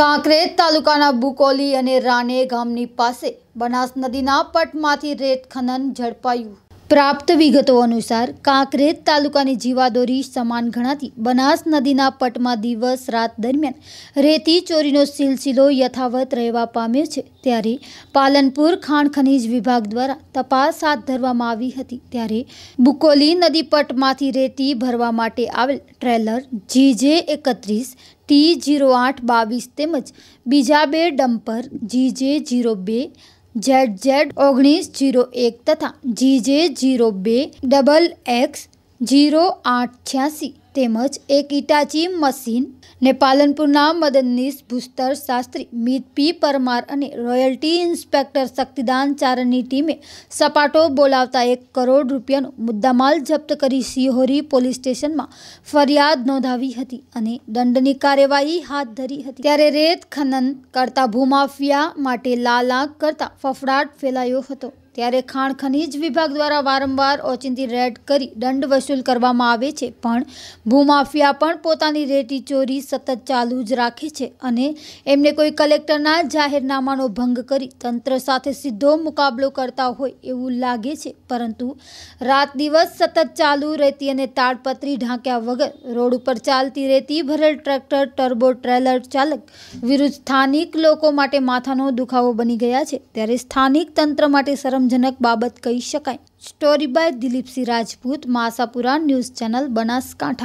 કાંકરેજ તાલુકાના બુકોલી અને રાને ગામની પાસે બનાસ નદીના પટમાંથી રેત ખનન ઝડપાયું પ્રાપ્ત વિગતો અનુસાર કાંકરેજ તાલુકાની જીવાદોરી સમાન ગણાતી બનાસ નદીના પટમાં દિવસ રાત દરમિયાન રેતી ચોરીનો સિલસિલો યથાવત રહેવા પામ્યો છે ત્યારે પાલનપુર ખાણ ખનીજ વિભાગ દ્વારા તપાસ હાથ ધરવામાં આવી હતી ત્યારે બુકોલી નદી પટમાંથી રેતી ભરવા માટે આવેલ ટ્રેલર જીજે એકત્રીસ ટી જીરો આઠ બાવીસ તેમજ બીજા બે ડમ્પર જીજે જીરો બે ઝેડ ઝેડ ઓગણીસ જીરો એક તથા જીજે જીરો બે ડબલ એક્સ જીરો આઠ છ્યાસી તેમજ એક ઇટાચી મશીન ને પાલનપુરના મદદનીશ ભૂસ્તર શાસ્ત્રી મિત પી પરમાર અને રોયલ્ટી ઇન્સ્પેક્ટર શક્તિદાન ચારણની ટીમે સપાટો બોલાવતા એક કરોડ રૂપિયાનો મુદ્દામાલ જપ્ત કરી સિહોરી પોલીસ સ્ટેશનમાં ફરિયાદ નોંધાવી હતી અને દંડની કાર્યવાહી હાથ ધરી હતી ત્યારે રેત ખનન કરતા ભૂમાફિયા માટે લાલાક કરતા ફફડાટ ફેલાયો હતો ત્યારે ખાણ ખનીજ વિભાગ દ્વારા વારંવાર ઓચિંતી રેડ કરી દંડ વસૂલ કરવામાં આવે છે પણ ભૂમાફિયા પણ પોતાની રેતી ચોરી સતત ચાલુ જ રાખે છે અને એમને કોઈ કલેક્ટરના જાહેરનામાનો ભંગ કરી તંત્ર સાથે સીધો મુકાબલો કરતા હોય એવું લાગે છે પરંતુ રાત દિવસ સતત ચાલુ રહેતી અને તાડપત્રી ઢાંક્યા વગર રોડ ઉપર ચાલતી રેતી ભરેલ ટ્રેક્ટર ટર્બો ટ્રેલર ચાલક વિરુદ્ધ સ્થાનિક લોકો માટે માથાનો દુખાવો બની ગયા છે ત્યારે સ્થાનિક તંત્ર માટે શરમ શરમજનક બાબત કહી શકાય story by Dilipsinh Rajput Masapura news channel Banaskantha